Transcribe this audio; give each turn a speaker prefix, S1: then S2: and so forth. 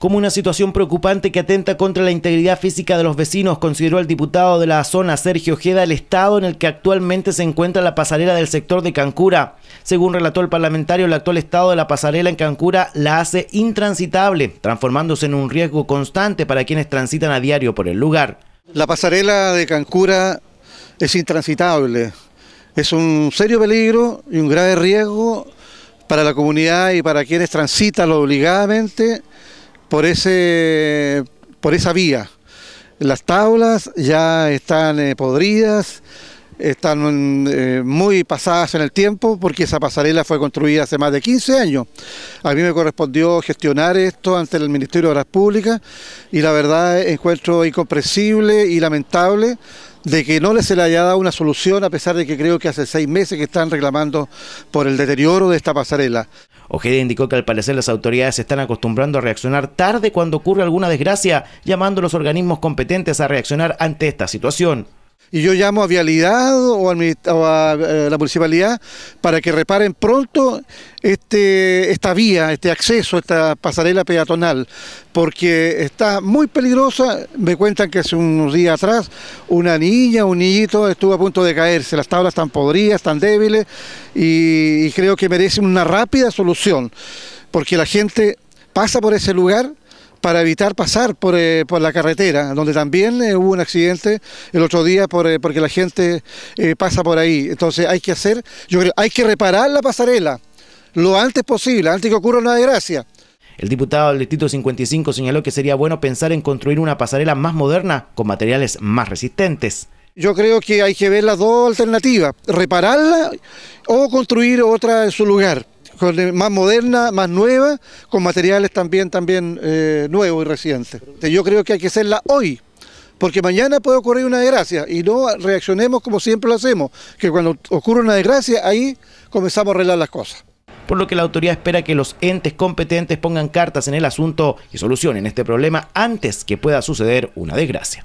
S1: como una situación preocupante que atenta contra la integridad física de los vecinos, consideró el diputado de la zona Sergio Ojeda el estado en el que actualmente se encuentra la pasarela del sector de Cancura. Según relató el parlamentario, el actual estado de la pasarela en Cancura la hace intransitable, transformándose en un riesgo constante para quienes transitan a diario por el lugar. La
S2: pasarela de Cancura es intransitable, es un serio peligro y un grave riesgo para la comunidad y para quienes transitan obligadamente por, ese, por esa vía. Las tablas ya están eh, podridas, están eh, muy pasadas en el tiempo porque esa pasarela fue construida hace más de 15 años. A mí me correspondió gestionar esto ante el Ministerio de Obras Públicas y la verdad encuentro incomprensible y lamentable de que no les se le haya dado una solución a pesar de que creo que hace seis meses que están
S1: reclamando por el deterioro de esta pasarela. Ojeda indicó que al parecer las autoridades se están acostumbrando a reaccionar tarde cuando ocurre alguna desgracia, llamando a los organismos competentes a reaccionar ante esta situación.
S2: Y yo llamo a Vialidad o, a, eh, la municipalidad para que reparen pronto este, esta vía, este acceso, esta pasarela peatonal, porque está muy peligrosa. Me cuentan que hace unos días atrás una niña, un niñito estuvo a punto de caerse. Las tablas están podridas, están débiles y, y creo que merece una rápida solución, porque la gente pasa por ese lugar para evitar pasar por, eh, por la carretera, donde también eh, hubo un accidente el otro día eh, porque la gente pasa por ahí. Entonces hay que hacer, yo creo, hay que reparar la pasarela lo antes posible, antes que ocurra una desgracia.
S1: El diputado del Distrito 55 señaló que sería bueno pensar en construir una pasarela más moderna con materiales más resistentes.
S2: Yo creo que hay que ver las dos alternativas, repararla o construir otra en su lugar más moderna, más nueva, con materiales también, también eh, nuevos y recientes. Yo creo que hay que hacerla hoy, porque mañana puede ocurrir una desgracia y no reaccionemos como siempre lo hacemos, que cuando ocurre una desgracia ahí
S1: comenzamos a arreglar las cosas. Por lo que la autoridad espera que los entes competentes pongan cartas en el asunto y solucionen este problema antes que pueda suceder una desgracia.